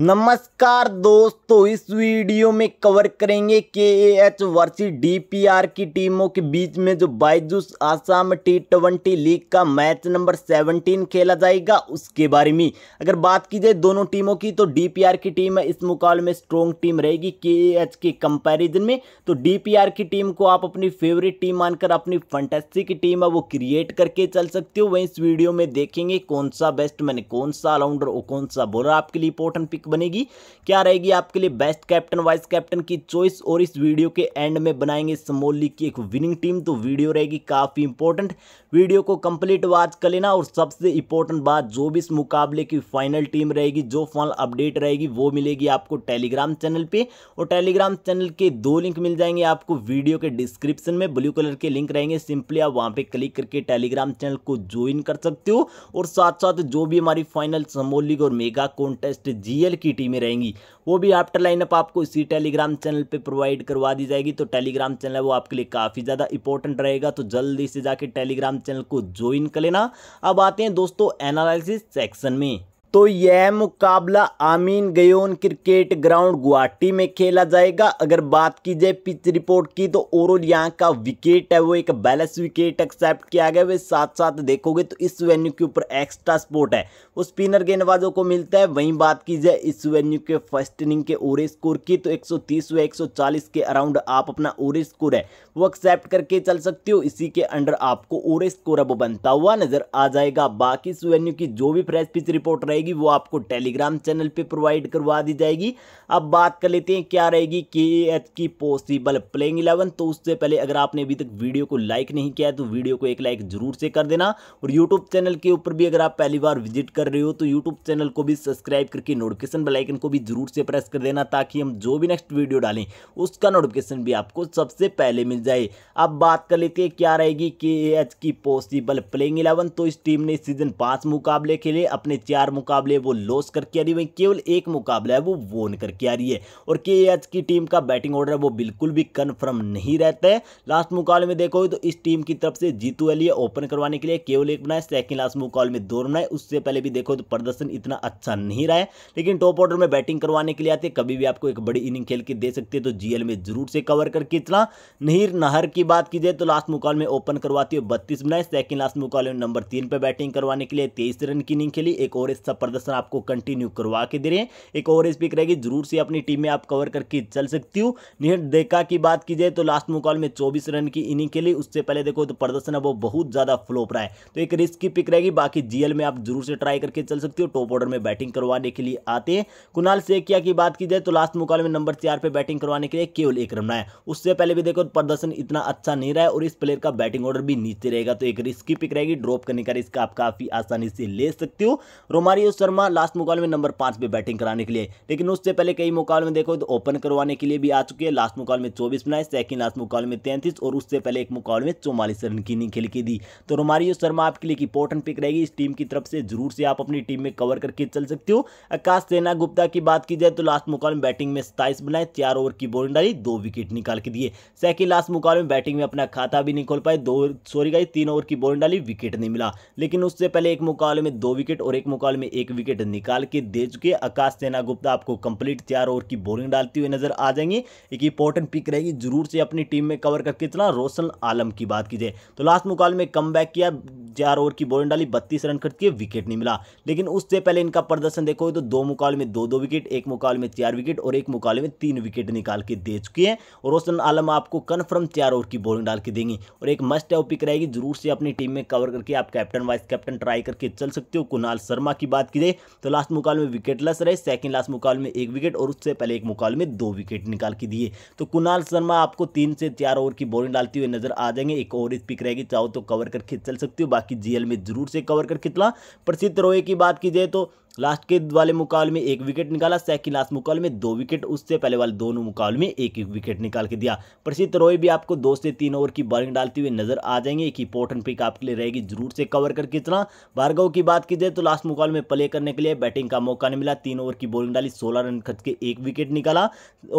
नमस्कार दोस्तों इस वीडियो में कवर करेंगे K A H versus D P R की टीमों के बीच में जो Byju's Assam T twenty league का मैच नंबर सेवनटीन खेला जाएगा उसके बारे में अगर बात की जाए दोनों टीमों की तो डी पी आर की टीम इस मुकाबले में स्ट्रॉन्ग टीम रहेगी के ए एच के कंपैरिजन में तो डी पी आर की टीम को आप अपनी फेवरेट टीम मानकर अपनी फंटेसी की टीम है वो क्रिएट करके चल सकते हो वहीं इस वीडियो में देखेंगे कौन सा बेस्टमैन कौन सा ऑलराउंडर और कौन सा बॉलर आपके लिए इंपॉर्टेंट पिक बनेगी क्या रहेगी आपके लिए बेस्ट कैप्टन वाइस कैप्टन की चॉइस और इस वीडियो के एंड में बनाएंगे स्मॉल लीग की एक विनिंग टीम तो वीडियो रहेगी काफ़ी इंपॉर्टेंट वीडियो को कंप्लीट वॉच कर लेना और सबसे इंपॉर्टेंट बात जो भी इस मुकाबले की फाइनल टीम रहेगी जो फाइनल अपडेट रहेगी वो मिलेगी आपको टेलीग्राम चैनल पर और टेलीग्राम चैनल के दो लिंक मिल जाएंगे आपको वीडियो के डिस्क्रिप्शन में ब्लू कलर के लिंक रहेंगे सिंपली आप वहाँ पर क्लिक करके टेलीग्राम चैनल को ज्वाइन कर सकते हो और साथ साथ जो भी हमारी फाइनल समोल लीग और मेगा कॉन्टेस्ट जीएल की टीमें रहेंगी वो भी आफ्टर लाइनअप आपको इसी टेलीग्राम चैनल पर प्रोवाइड करवा दी जाएगी तो टेलीग्राम चैनल है वो आपके लिए काफ़ी ज़्यादा इंपॉर्टेंट रहेगा तो जल्दी से जाके टेलीग्राम चैनल को ज्वाइन कर लेना अब आते हैं दोस्तों एनालिसिस सेक्शन में तो यह मुकाबला आमीन गयोन क्रिकेट ग्राउंड गुवाहाटी में खेला जाएगा अगर बात की जाए पिच रिपोर्ट की तो ओवरऑल यहाँ का विकेट है वो एक बैलेंस विकेट एक्सेप्ट किया गया वे साथ साथ देखोगे तो इस वेन्यू के ऊपर एक्स्ट्रा स्पोर्ट है वो स्पिनर गेंदबाजों को मिलता है वहीं बात की जाए इस वेन्यू के फर्स्ट इनिंग के ओवर स्कोर की तो एक व 140 के अराउंड आप अपना ओर स्कोर है वो एक्सेप्ट करके चल सकते हो इसी के अंडर आपको ओर स्कोर अब बनता हुआ नजर आ जाएगा बाकी इस वेन्यू की जो भी फ्रेश पिच रिपोर्ट रहेगी रहेगी वो आपको टेलीग्राम चैनल पे प्रोवाइड करवा दी जाएगी अब बात कर लेते हैं क्या रहेगी के एच की पॉसिबल प्लेइंग इलेवन तो उससे पहले अगर आपने अभी तक वीडियो को लाइक नहीं किया है तो वीडियो को एक लाइक जरूर से कर देना और यूट्यूब चैनल के ऊपर भी अगर आप पहली बार विजिट कर रहे हो तो यूट्यूब चैनल को भी सब्सक्राइब करके नोटिफिकेशन बेलाइकन को भी जरूर से प्रेस कर देना ताकि हम जो भी नेक्स्ट वीडियो डालें उसका नोटिफिकेशन भी आपको सबसे पहले मिल जाए अब बात कर लेते हैं क्या रहेगी के एच की पॉसिबल प्लेइंग इलेवन तो इस टीम ने सीजन पांच मुकाबले खेले अपने चार मुकाबले मुकाबले वो लॉस करके आ रही है वहीं केवल एक मुकाबला है वो वोन करके आ रही है और के की टीम का बैटिंग ऑर्डर वो बिल्कुल भी कन्फर्म नहीं रहता है लास्ट मुकाबले में देखोगे तो इस टीम की तरफ से जीतू अली ओपन करवाने के लिए केवल एक बनाए सेकेंड लास्ट मुकाबले में दो बनाए उससे पहले भी देखो तो प्रदर्शन इतना अच्छा नहीं रहा है लेकिन टॉप ऑर्डर में बैटिंग करवाने के लिए आते कभी भी आपको एक बड़ी इनिंग खेल के दे सकते तो जीएल में जरूर से कवर करके इतना नहीं नहर की बात की जाए तो लास्ट मुकाबले में ओपन करवाती है बत्तीस बनाए सेकेंड लास्ट मुकाबले में नंबर तीन पर बैटिंग करवाने के लिए तेईस रन की इनिंग खेली एक और इस का प्रदर्शन आपको कंटिन्यू करवा के दे रहे हैं एक और स्पिक रहेगी जरूर से अपनी टीम में आप कवर करके चल सकती हूँ निहट देखा की बात की जाए तो लास्ट मुकाबले में चौबीस रन की इनिंग के लिए उससे पहले देखो तो प्रदर्शन वो बहुत ज़्यादा फ्लोप रहा है तो एक रिस्क की पिक रहेगी बाकी जीएल में आप जरूर से ट्राई करके चल सकती हो टॉप ऑर्डर में बैटिंग करवाने के लिए आते हैं कुणाल सेकिया की बात की जाए तो लास्ट मुकाबले में नंबर चार पर बैटिंग करवाने के लिए केवल एक रन है उससे पहले भी देखो तो प्रदर्शन इतना अच्छा नहीं रहा है और इस प्लेयर का बैटिंग ऑर्डर भी नीचे रहेगा तो एक रिस्क की पिक रहेगी ड्रॉप करने का रिस्क आप काफ़ी आसानी से ले सकते हो रोमारी आयुष शर्मा लास्ट मुकाबले में नंबर पांच पे बैटिंग कराने के लिए लेकिन उससे पहले कई मुकाबले में देखो तो ओपन करवाने के लिए भी आ चुकी है लास्ट मुकाबले में चौबीस बनाए सेकंड लास्ट मुकाबले में तैंतीस और उससे पहले एक मुकाबले में चौवालीस रन की इनिंग खेल के दी तो रोमारियो शर्मा आपके लिए एक इंपॉर्टेंट पिक रहेगी इस टीम की तरफ से जरूर से आप अपनी टीम में कवर करके चल सकते हो आकाश सेना गुप्ता की बात की जाए तो लास्ट मुकाबले में बैटिंग में सताइस बनाए चार ओवर की बोलिंग डाली दो विकेट निकाल के दिए सेकंड लास्ट मुकाबले में बैटिंग में अपना खाता भी नहीं खोल पाए दो सॉरी गाई तीन ओवर की बोलिंग डाली विकेट नहीं मिला लेकिन उससे पहले एक मुकाबले में दो विकेट और एक मुकाबले में एक विकेट निकाल के दे चुके आकाश सेना गुप्ता आपको कंप्लीट चार ओवर की बॉलिंग डालती हुई नजर आ जाएंगे एक इंपॉर्टेंट पिक रहेगी जरूर से अपनी टीम में कवर करके इतना रोशन आलम की बात तो की जाए तो लास्ट मुकाल में कम किया चार ओवर की बॉलिंग डाली बत्तीस रन करके विकेट नहीं मिला लेकिन उससे पहले इनका प्रदर्शन देखो तो दो मुकाल में दो दो विकेट एक मुकाल में चार विकेट और एक मुकाल में तीन विकेट निकाल के दे चुके हैं और रोशन आलम आपको कन्फर्म चार ओवर की बॉलिंग डाल के देंगे और एक मस्ट है पिक रहेगी जरूर से अपनी टीम में कवर करके आप कैप्टन वाइस कैप्टन ट्राई करके चल सकते हो कुणाल शर्मा की बात बात की जाए तो लास्ट मुकाबले में विकेट लस रहे सेकंड लास्ट मुकाबले में एक विकेट और उससे पहले एक मुकाबले में दो विकेट निकाल के दिए तो कुणाल शर्मा आपको तीन से चार ओवर की बॉलिंग डालती हुई नजर आ जाएंगे एक ओवर पिक रहेगी चाहो तो कवर करके चल सकती हो बाकी जीएल में जरूर से कवर करके चला प्रसिद्ध रोए की बात की जाए तो लास्ट के वाले मुकाबले में एक विकेट निकाला सेकंड लास्ट मुकाबले में दो विकेट उससे पहले वाले दोनों मुकाबले में एक एक विकेट निकाल के दिया प्रसिद्ध रॉय भी आपको दो से तीन ओवर की बॉलिंग डालती हुई नजर आ जाएंगे एक इंपॉर्टेंट पिक आपके लिए रहेगी जरूर से कवर करके चला भार्गव की बात की जाए तो लास्ट मुकाबले में प्ले करने के लिए बैटिंग का मौका नहीं मिला तीन ओवर की बॉलिंग डाली सोलह रन खच के एक विकेट निकाला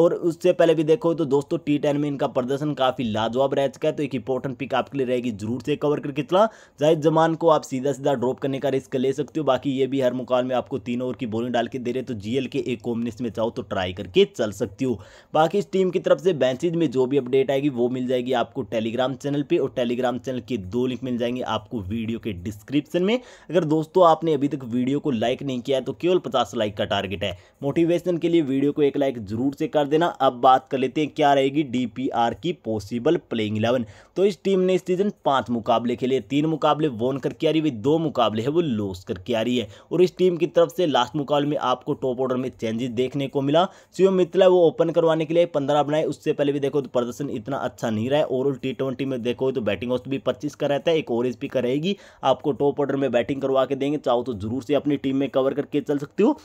और उससे पहले भी देखो तो दोस्तों टी टेन में इनका प्रदर्शन काफ़ी लाजवाब रह चुका है तो एक इंपॉर्टेंट पिक आपके लिए रहेगी जरूर से कवर करके चला जाहिद जमान को आप सीधा सीधा ड्रॉप करने का रिस्क ले सकते हो बाकी ये भी हर मुकाल में आपको तीन ओवर की बॉलिंग डाल के दे रहे तो जीएल के एक कॉम्बिनेशन में चाहो तो ट्राई करके चल सकती हो बाकी इस टीम की तरफ से बेंचेज में जो भी अपडेट आएगी वो मिल जाएगी आपको टेलीग्राम चैनल पर और टेलीग्राम चैनल के दो लिंक मिल जाएंगे आपको वीडियो के डिस्क्रिप्शन में अगर दोस्तों आपने अभी तक वीडियो को लाइक नहीं किया है तो केवल पचास लाइक का टारगेट है मोटिवेशन के लिए वीडियो को एक लाइक जरूर से कर देना अब बात कर लेते हैं क्या रहेगी डीपीआर की पॉसिबल प्लेइंग इलेवन तो इस टीम ने इस सीजन पांच मुकाबले खेले तीन मुकाबले वोन करके आ रही है दो मुकाबले है वो लॉस करके आ रही है और इस टीम की तरफ से लास्ट मुकाबले में आपको टॉप ऑर्डर में चेंजेस देखने को मिला शिवम मित्रा वो ओपन करवाने के लिए पंद्रह बनाए उससे पहले भी देखो तो प्रदर्शन इतना अच्छा नहीं रहा है ओवरऑल टी ट्वेंटी में देखो तो बैटिंग औसत भी पच्चीस का रहता है एक ओवरेज भी करेगी आपको टॉप ऑर्डर में बैटिंग करवा के देंगे चाहो तो जरूर से अपनी टीम में कवर करके चल सकते हो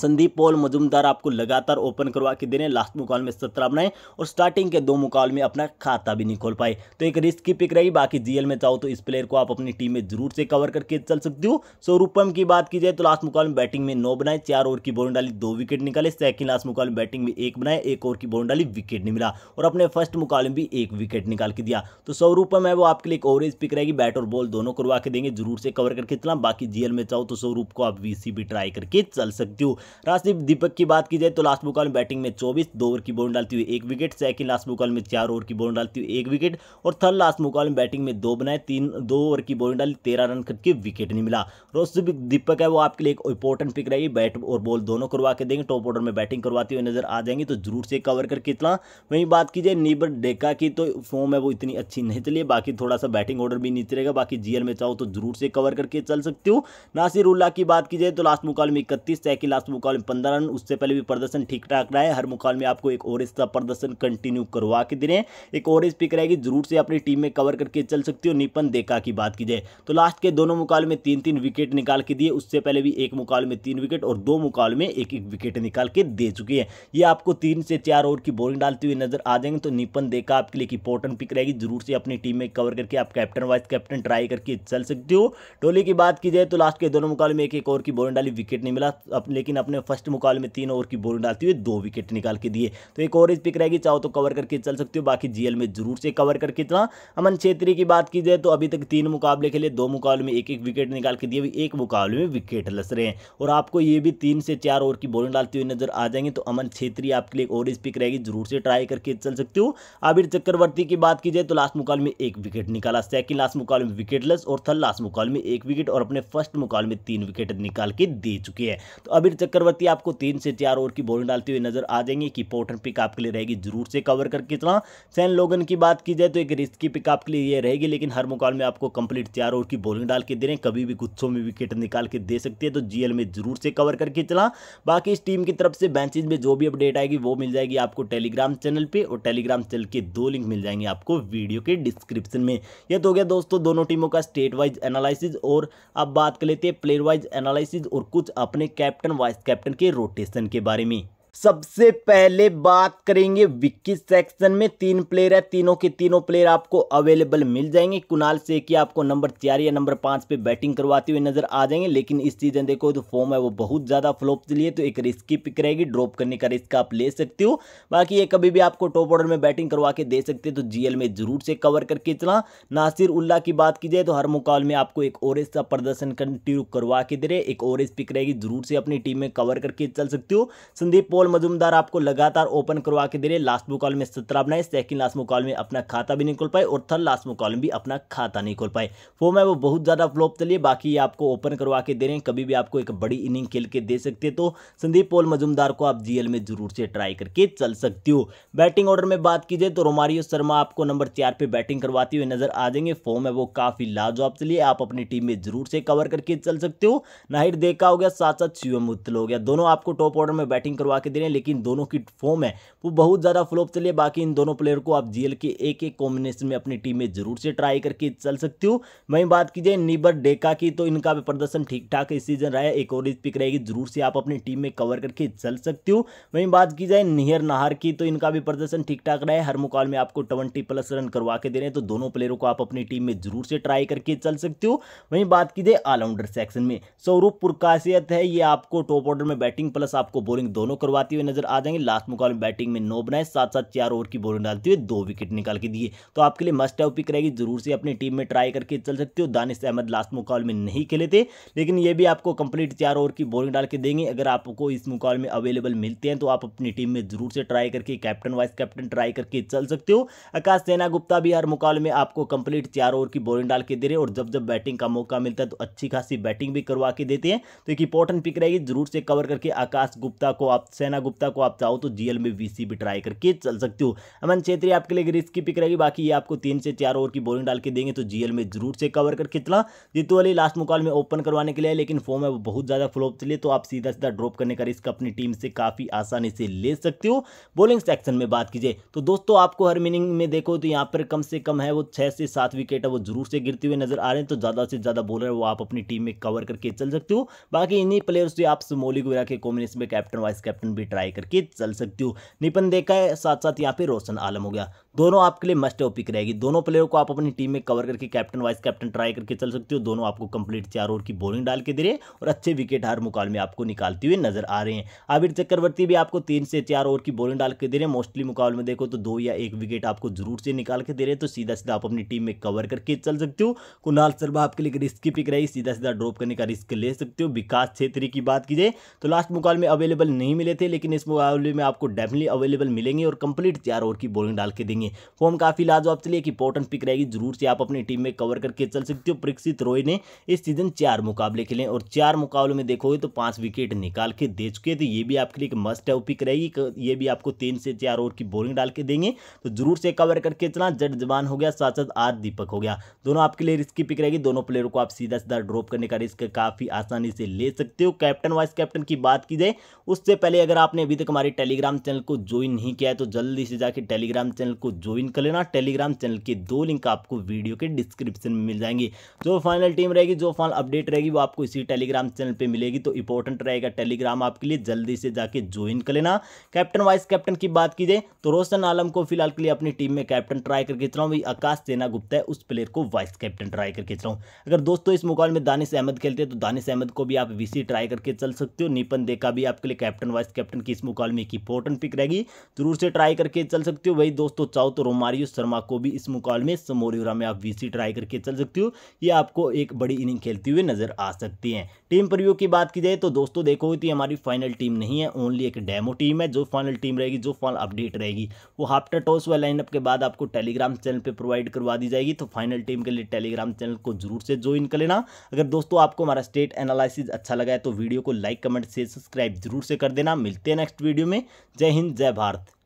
संदीप पॉल मजुमदार आपको लगातार ओपन करवा के दे रहे हैं लास्ट मुकाबले में सत्रह बनाए और स्टार्टिंग के दो मुकाबले में अपना खाता भी नहीं खोल पाए तो एक रिस्क की पिक रही बाकी जीएल में चाहो तो इस प्लेयर को आप अपनी टीम में जरूर से कवर करके चल सकते हो सो रूपम की बात की जाए तो लास्ट मुकाबले में बैटिंग में नौ बनाए चार ओवर की बॉल डाली दो विकेट निकाले सेकंड लास्ट मुकाबले में बैटिंग में एक बनाए एक ओवर की बॉल डाली विकेट नहीं मिला और अपने फर्स्ट मुकाबले में भी एक विकेट निकाल के दिया तो सौरूपम है वो आपके लिए एक ओवरेज पिक रहेगी बैट और बॉल दोनों करवा के देंगे जरूर से कवर करके चला बाकी जीएल में चाहो तो सौरूप को आप वीसी भी ट्राई करके चल सकते हो राशदीप दीपक की बात की जाए तो लास्ट बुकाल में बैटिंग में चौबीस दो ओवर की बॉल डालती हुई एक विकेट सेकंड लास्ट मुकाल में चार ओवर की बॉल डालती हुई एक विकेट और थर्ड लास्ट मुकाल में बैटिंग में दो बनाए तीन दो ओवर की बॉल डाली तेरह रन करके विकेट नहीं मिला रोशदीप दीपक है वो आपके लिए एक इंपॉर्टेंट पिक रहेगी बैट और बॉल दोनों करवा के देंगे टॉप ऑर्डर में बैटिंग करवाती हुई नजर आ जाएंगे तो जरूर से कवर करके इतना वहीं बात की जाए नीबर डेका की तो फॉर्म है वो इतनी अच्छी नहीं चली बाकी थोड़ा सा बैटिंग ऑर्डर भी नीचे रहेगा बाकी जीएल में चाहो तो जरूर से कवर करके चल सकते हो नासिर उल्ला की बात की जाए तो लास्ट मुकाल में इकतीस सैकी लास्ट मुकाबले में पंद्रह रन उससे पहले भी प्रदर्शन ठीक ठाक रहा है हर मुकाबले में आपको एक ओरेज का प्रदर्शन कंटिन्यू करवा के दे रहे हैं एक ओरेज पिक रहेगी जरूर से अपनी टीम में कवर करके चल सकती हो निपन देखा की बात की जाए तो लास्ट के दोनों मुकाबले में तीन तीन विकेट निकाल के दिए उससे पहले भी एक मुकाबले में तीन विकेट और दो मुकाबले में एक एक विकेट निकाल के दे चुकी है ये आपको तीन से चार ओवर की बॉलिंग डालते हुए नजर आ जाएंगे तो निपन देखा आपके लिए इंपॉर्टेंट पिक रहेगी जरूर से अपनी टीम में कवर करके आप कैप्टन वाइस कैप्टन ट्राई करके चल सकते हो टोली की बात की जाए तो लास्ट के दोनों मुकाबले में एक एक ओवर की बॉलिंग डाली विकेट नहीं मिला लेकिन अपने फर्स्ट मुकाबले में तीन ओवर की बोलिंग डालती हुई दो विकेट निकाल के दिए तो एक और पिक रहेगी चाहो तो कवर करके चल सकते हो बाकी जीएल में जरूर से कवर करके चला अमन छेत्री की बात की जाए तो अभी तक तीन मुकाबले खेले दो मुकाबले में एक एक विकेट निकाल के दिए एक मुकाबले में विकेट लस रहे हैं और आपको ये भी तीन से चार ओवर की बोलिंग डालती हुई नजर आ जाएंगे तो अमन छेत्री आपके लिए एक और पिक रहेगी जरूर से ट्राई करके चल सकते हो आबिर चक्रवर्ती की बात की जाए तो लास्ट मुकाबले में एक विकेट निकाला सेकंड लास्ट मुकाबले में विकेटलेस और थर्ड लास्ट मुकाबले में एक विकेट और अपने फर्स्ट मुकाबले में तीन विकेट निकाल के दे चुके हैं तो अबिर चक्रवर्ती आपको तीन से चार ओवर की बॉलिंग डालते हुए नजर आ जाएंगे कि पोर्टन पिक आपके लिए रहेगी जरूर से कवर करके चला सैन लोगन की बात की जाए तो एक रिस्क की पिक आपके लिए ये रहेगी लेकिन हर मुकाबले में आपको कंप्लीट चार ओवर की बॉलिंग डाल के दे रहे हैं कभी भी गुस्सों में विकेट निकाल के दे सकती है तो जीएल में जरूर से कवर करके चला बाकी इस टीम की तरफ से बैचेज में जो भी अपडेट आएगी वो मिल जाएगी आपको टेलीग्राम चैनल पर और टेलीग्राम चैनल के दो लिंक मिल जाएंगे आपको वीडियो के डिस्क्रिप्शन में यह तो गया दोस्तों दोनों टीमों का स्टेट वाइज एनालिसिस और अब बात कर लेते हैं प्लेयर वाइज एनालिसिस और कुछ अपने कैप्टन वाइज वाइस कैप्टन के रोटेशन के बारे में सबसे पहले बात करेंगे विक्की सेक्शन में तीन प्लेयर है तीनों के तीनों प्लेयर आपको अवेलेबल मिल जाएंगे कुणाल कि आपको नंबर चार या नंबर पाँच पे बैटिंग करवाते हुए नजर आ जाएंगे लेकिन इस सीजन देखो तो फॉर्म है वो बहुत ज़्यादा फ्लोप चलिए तो एक रिस्की पिक रहेगी ड्रॉप करने का रिस्क आप ले सकते हो बाकी ये कभी भी आपको टॉप ऑर्डर में बैटिंग करवा के दे सकते हो तो जीएल में जरूर से कवर करके चला नासिर उल्ला की बात की जाए तो हर मुकाबले में आपको एक और का प्रदर्शन कंटिन्यू करवा के दे रहे एक और पिक रहेगी जरूर से अपनी टीम में कवर करके चल सकते हो संदीप पोल बॉल मजूमदार आपको लगातार ओपन करवा के दे रहे लास्ट मुकाबले में सत्रह बनाए सेकंड लास्ट मुकाबले में अपना खाता भी नहीं खोल पाए और थर्ड लास्ट मुकाबले में भी अपना खाता नहीं खोल पाए वो मैं वो बहुत ज़्यादा फ्लॉप चलिए बाकी ये आपको ओपन करवा के दे रहे हैं कभी भी आपको एक बड़ी इनिंग खेल के दे सकते तो संदीप पोल मजूमदार को आप जीएल में जरूर से ट्राई करके चल सकती हो बैटिंग ऑर्डर में बात कीजिए तो रोमारियो शर्मा आपको नंबर चार पे बैटिंग करवाती हुई नजर आ जाएंगे फॉर्म है वो काफी लाजवाब चलिए आप अपनी टीम में जरूर से कवर करके चल सकते हो नाहिर देखा हो गया साथ साथ शिवम उत्तल हो गया दोनों आपको टॉप ऑर्डर में बैटिंग करवा के दे रहे हैं लेकिन दोनों की फॉर्म है वो बहुत ज़्यादा फ्लोप फ्लॉप है बाकी इन दोनों प्लेयर को आप जीएल के एक एक कॉम्बिनेशन में अपनी टीम में जरूर से ट्राई करके चल सकती हूँ वहीं बात की जाए नीबर डेका की तो इनका भी प्रदर्शन ठीक ठाक इस सीजन रहा है एक और पिक रहेगी जरूर से आप अपनी टीम में कवर करके चल सकती हूँ वहीं बात की जाए निहर नाहर की तो इनका भी प्रदर्शन ठीक ठाक रहा है हर मुकाल में आपको ट्वेंटी प्लस रन करवा के दे रहे हैं तो दोनों प्लेयरों को आप अपनी टीम में जरूर से ट्राई करके चल सकती हूँ वहीं बात की जाए ऑलराउंडर सेक्शन में सौरूप पुरकाशियत है ये आपको टॉप ऑर्डर में बैटिंग प्लस आपको बोलिंग दोनों करवा आते हुए नजर आ जाएंगे लास्ट मुकाबले बैटिंग में नौ बनाए साथ साथ चार ओवर की बोलिंग डालते हुए दो विकेट निकाल के दिए तो आपके लिए मस्ट है पिक रहेगी जरूर से अपनी टीम में ट्राई करके चल सकते हो दानिश अहमद लास्ट मुकाबले में नहीं खेले थे लेकिन ये भी आपको कंप्लीट चार ओवर की बोलिंग डाल के देंगे अगर आपको इस मुकाबले में अवेलेबल मिलते हैं तो आप अपनी टीम में जरूर से ट्राई करके कैप्टन वाइस कैप्टन ट्राई करके चल सकते हो आकाश सेना गुप्ता भी हर मुकाबले में आपको कंप्लीट चार ओवर की बोलिंग डाल के दे रहे और जब जब बैटिंग का मौका मिलता है तो अच्छी खासी बैटिंग भी करवा के देते हैं तो एक इंपॉर्टेंट पिक रहेगी जरूर से कवर करके आकाश गुप्ता को आप सेना गुप्ता को आप चाहो तो जीएल में वीसी भी ट्राई करके चल सकते हो अमन छेत्री आपके लिए रिस्क की पिक रहेगी बाकी ये आपको तीन से चार ओवर की बॉलिंग डाल के देंगे तो जीएल में जरूर से कवर करके चला जीतू वाली लास्ट मुकाल में ओपन करवाने के लिए लेकिन फॉर्म है वो बहुत ज़्यादा फ्लोप चले तो आप सीधा सीधा ड्रॉप करने का रिस्क अपनी टीम से काफ़ी आसानी से ले सकते हो बॉलिंग सेक्शन में बात कीजिए तो दोस्तों आपको हर मीनिंग में देखो तो यहाँ पर कम से कम है वो छह से सात विकेट है वो जरूर से गिरते हुए नजर आ रहे हैं तो ज़्यादा से ज़्यादा बॉलर वो आप अपनी टीम में कवर करके चल सकते हो बाकी इन्हीं प्लेयर्स से आप समोली गुरा के कॉम्बिनेशन में कैप्टन वाइस कैप्टन भी ट्राई करके चल सकते हो निपन देखा है साथ साथ यहाँ पे रोशन आलम हो गया दोनों आपके लिए मस्ट पिक रहेगी दोनों प्लेयर को आप अपनी टीम में कवर करके कैप्टन वाइस कैप्टन ट्राई करके चल सकते हो दोनों आपको कंप्लीट चार ओवर की बॉलिंग डाल के दे रहे हैं और अच्छे विकेट मुकाल मुकाबले आपको निकालते हुए नजर आ रहे हैं आबिर चक्रवर्ती भी आपको तीन से चार ओवर की बॉलिंग डाल के दे रहे हैं मोस्टली मुकाबले में देखो तो दो या एक विकेट आपको जरूर से निकाल के दे रहे हैं तो सीधा सीधा आप अपनी टीम में कवर करके चल सकते हो कुणाल शर्मा आपके लिए रिस्क की पिक रहेगी सीधा सीधा ड्रॉप करने का रिस्क ले सकते हो विकास छेत्री की बात की जाए तो लास्ट मुकाबले में अवेलेबल नहीं मिले थे लेकिन इस मुकाबले में आपको डेफिनेटली अवेलेबल मिलेंगे और कंप्लीट चार ओवर की बॉलिंग डाल के देंगे जाएंगे फॉर्म काफ़ी लाजवाब चलिए एक इंपॉर्टेंट पिक रहेगी जरूर से आप अपनी टीम में कवर करके चल सकते हो प्रक्षित रोय ने इस सीजन चार मुकाबले खेले और चार मुकाबलों में देखोगे तो पांच विकेट निकाल के दे चुके हैं तो ये भी आपके लिए एक मस्ट है पिक रहेगी ये भी आपको तीन से चार ओवर की बोलिंग डाल के देंगे तो जरूर से कवर करके चलना जट जवान हो गया साथ साथ आर दीपक हो गया दोनों आपके लिए रिस्क पिक रहेगी दोनों प्लेयरों को आप सीधा सीधा ड्रॉप करने का रिस्क काफ़ी आसानी से ले सकते हो कैप्टन वाइस कैप्टन की बात की जाए उससे पहले अगर आपने अभी तक हमारे टेलीग्राम चैनल को ज्वाइन नहीं किया है तो जल्दी से जाके टेलीग्राम चैनल को ज्वाइन कर लेना टेलीग्राम चैनल के दो लिंक आपको वीडियो के डिस्क्रिप्शन में मिल जाएंगे जो फाइनल टीम रहेगी जो फाइनल अपडेट रहेगी वो आपको इसी टेलीग्राम चैनल पर मिलेगी तो इंपॉर्टेंट रहेगा टेलीग्राम आपके लिए जल्दी से जाके ज्वाइन कर लेना कैप्टन वाइस कैप्टन की बात की जाए तो रोशन आलम को फिलहाल के लिए अपनी टीम में कैप्टन ट्राई करके चला हूँ आकाश सेना गुप्ता है उस प्लेयर को वाइस कैप्टन ट्राई करके चला हूँ अगर दोस्तों इस मुकाबले में दानिश अहमद खेलते हैं तो दानिश अहमद को भी आप वीसी ट्राई करके चल सकते हो निपन देखा भी आपके लिए कैप्टन वाइस कैप्टन की इस मुकाबले में एक इंपॉर्टेंट पिक रहेगी जरूर से ट्राई करके चल सकते हो वही दोस्तों चाहो तो रोमारियो शर्मा को भी इस मुकाबले में समोरियोरा में आप वीसी ट्राई करके चल सकते हो ये आपको एक बड़ी इनिंग खेलते हुए नजर आ सकती है टीम प्रिव्यू की बात की जाए तो दोस्तों देखो तो हमारी फाइनल टीम नहीं है ओनली एक डेमो टीम है जो फाइनल टीम रहेगी जो फाइनल अपडेट रहेगी वो हाफ्टर टॉस व लाइनअप के बाद आपको टेलीग्राम चैनल पर प्रोवाइड करवा दी जाएगी तो फाइनल टीम के लिए टेलीग्राम चैनल को जरूर से ज्वाइन कर लेना अगर दोस्तों आपको हमारा स्टेट एनालिसिस अच्छा लगा है तो वीडियो को लाइक कमेंट से सब्सक्राइब जरूर से कर देना मिलते हैं नेक्स्ट वीडियो में जय हिंद जय भारत